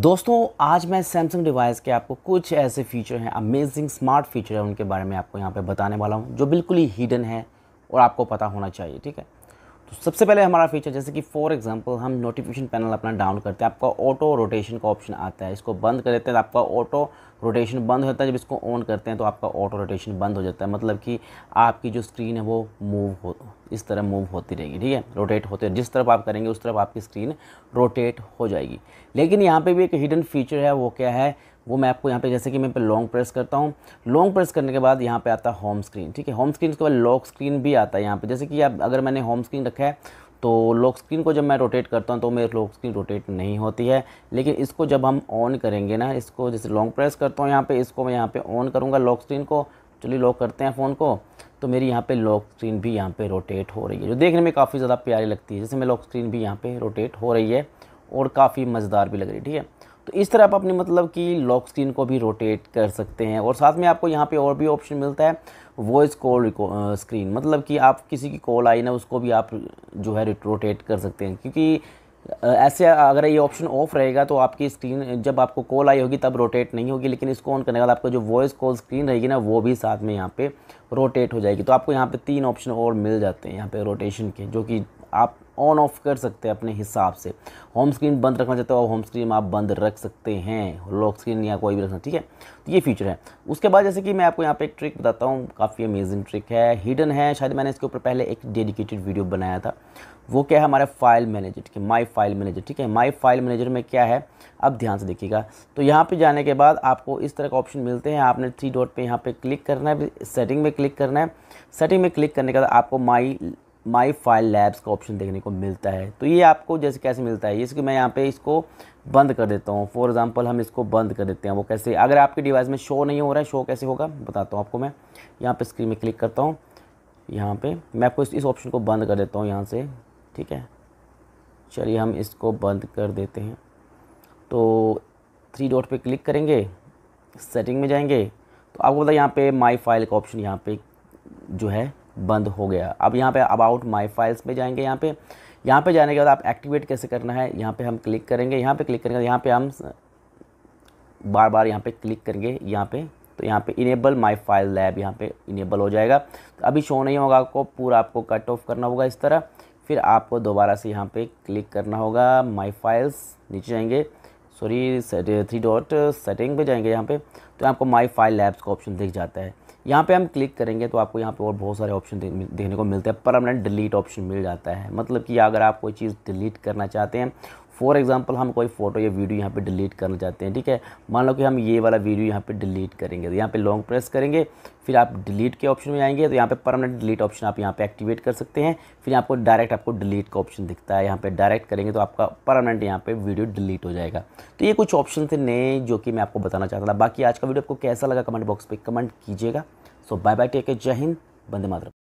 दोस्तों आज मैं सैमसंग डिवाइस के आपको कुछ ऐसे फीचर हैं अमेजिंग स्मार्ट फीचर हैं उनके बारे में आपको यहाँ पे बताने वाला हूँ जो बिल्कुल ही हिडन है और आपको पता होना चाहिए ठीक है तो सबसे पहले हमारा फीचर जैसे कि फॉर एग्जांपल हम नोटिफिकेशन पैनल अपना डाउन करते हैं आपका ऑटो रोटेशन का ऑप्शन आता है इसको बंद कर देते हैं तो आपका ऑटो रोटेशन बंद हो जाता है जब इसको ऑन करते हैं तो आपका ऑटो रोटेशन बंद हो जाता है मतलब कि आपकी जो स्क्रीन है वो मूव हो इस तरह मूव होती रहेगी ठीक है रोटेट होते जिस तरफ आप करेंगे उस तरफ आपकी स्क्रीन रोटेट हो जाएगी लेकिन यहाँ पर भी एक हिडन फीचर है वो क्या है वो मैं आपको यहाँ पे जैसे कि मैं पे लॉन्ग प्रेस करता हूँ लॉन्ग प्रेस करने के बाद यहाँ पे आता है होम स्क्रीन ठीक है होम स्क्रीन के बाद लॉक स्क्रीन भी आता है यहाँ पे जैसे कि आप अगर मैंने होम स्क्रीन रखा है तो लॉक स्क्रीन को जब मैं रोटेट करता हूँ तो मेरी लॉक स्क्रीन रोटेट नहीं होती है लेकिन इसको जब हम ऑन करेंगे ना इसको जैसे लॉन्ग प्रेस करता हूँ यहाँ पर इसको मैं यहाँ पर ऑन करूँगा लॉक स्क्रीन को चलिए लॉक करते हैं फ़ोन को तो मेरी यहाँ पर लॉक स्क्रीन भी यहाँ पर रोटेट हो रही है जो देखने में काफ़ी ज़्यादा प्यारी लगती है जैसे मैं लॉक स्क्रीन भी यहाँ पर रोटेट हो रही है और काफ़ी मज़ेदार भी लग रही है ठीक है तो इस तरह आप अपने मतलब कि लॉक स्क्रीन को भी रोटेट कर सकते हैं और साथ में आपको यहाँ पे और भी ऑप्शन मिलता है वॉइस कॉल स्क्रीन मतलब कि आप किसी की कॉल आई ना उसको भी आप जो है रोटेट कर सकते हैं क्योंकि ऐसे अगर ये ऑप्शन ऑफ रहेगा तो आपकी स्क्रीन जब आपको कॉल आई होगी तब रोटेट नहीं होगी लेकिन इसको ऑन करने वाला आपका जो वॉइस कॉल स्क्रीन रहेगी ना वो भी साथ में यहाँ पे रोटेट हो जाएगी तो आपको यहाँ पे तीन ऑप्शन और मिल जाते हैं यहाँ पे रोटेशन के जो कि आप ऑन ऑफ कर सकते हैं अपने हिसाब से होम स्क्रीन बंद रखना चाहते हो होम स्क्रीन आप बंद रख सकते हैं लॉक स्क्रीन या कोई भी रखना ठीक है तो ये फीचर है उसके बाद जैसे कि मैं आपको यहाँ पे एक ट्रिक बताता हूँ काफ़ी अमेजिंग ट्रिक है हिडन है शायद मैंने इसके ऊपर पहले एक डेडिकेटेड वीडियो बनाया था वो क्या है हमारा फाइल मैनेजर ठीक है माई फाइल मैनेजर ठीक है माई फाइल मैनेजर में क्या है अब ध्यान से देखिएगा तो यहाँ पर जाने के बाद आपको इस तरह का ऑप्शन मिलते हैं आपने थ्री डॉट पर यहाँ पर क्लिक करना है सेटिंग में क्लिक करना है सेटिंग में क्लिक करने के बाद आपको माई माई फाइल लैब्स का ऑप्शन देखने को मिलता है तो ये आपको जैसे कैसे मिलता है जैसे कि मैं यहाँ पे इसको बंद कर देता हूँ फॉर एग्ज़ाम्पल हम इसको बंद कर देते हैं वो कैसे अगर आपके डिवाइस में शो नहीं हो रहा है शो कैसे होगा बताता हूँ आपको मैं यहाँ पे स्क्रीन में क्लिक करता हूँ यहाँ पे मैं आपको इस ऑप्शन को बंद कर देता हूँ यहाँ से ठीक है चलिए हम इसको बंद कर देते हैं तो थ्री डॉट पर क्लिक करेंगे सेटिंग में जाएंगे तो आपको पता यहाँ पे माई फाइल का ऑप्शन यहाँ पे जो है बंद हो गया अब यहाँ पे अबाउट माई फाइल्स पे जाएंगे यहाँ पे यहाँ पे जाने के बाद आप एक्टिवेट कैसे करना है यहाँ पे हम क्लिक करेंगे यहाँ पे क्लिक करेंगे यहाँ पे हम बार बार यहाँ पे क्लिक करेंगे यहाँ पे तो यहाँ पे इनेबल माई फाइल लैब यहाँ पे इनेबल हो जाएगा तो अभी शो नहीं होगा आपको पूरा आपको कट ऑफ करना होगा इस तरह फिर आपको दोबारा से यहाँ पे क्लिक करना होगा माई फाइल्स नीचे जाएंगे सॉरी थ्री डॉट सेटिंग पे जाएंगे यहाँ पे तो आपको माई फाइल लैब्स का ऑप्शन दिख जाता है यहाँ पे हम क्लिक करेंगे तो आपको यहाँ पे और बहुत सारे ऑप्शन देखने को मिलते हैं परमानेंट डिलीट ऑप्शन मिल जाता है मतलब कि अगर आप कोई चीज़ डिलीट करना चाहते हैं फॉर एग्जाम्पल हम कोई फ़ोटो या वीडियो यहाँ पे डिलीट करना चाहते हैं ठीक है मान लो कि हम ये वाला वीडियो यहाँ पे डिलीट करेंगे तो यहाँ पे लॉन्ग प्रेस करेंगे फिर आप डिलीट के ऑप्शन में आएंगे तो यहाँ पे परमानेंट डिलीट ऑप्शन आप यहाँ पे एक्टिवेट कर सकते हैं फिर आपको डायरेक्ट आपको डिलीट का ऑप्शन दिखता है यहाँ पर डायरेक्ट करेंगे तो आपका परमानेंट यहाँ पर वीडियो डिलीट हो जाएगा तो ये कुछ ऑप्शन थे नए जो कि मैं आपको बताना चाहता था बाकी आज का वीडियो आपको कैसा लगा कमेंट बॉक्स पर कमेंट कीजिएगा सो बाय बाय टेक जय हिंद बंदे मातरम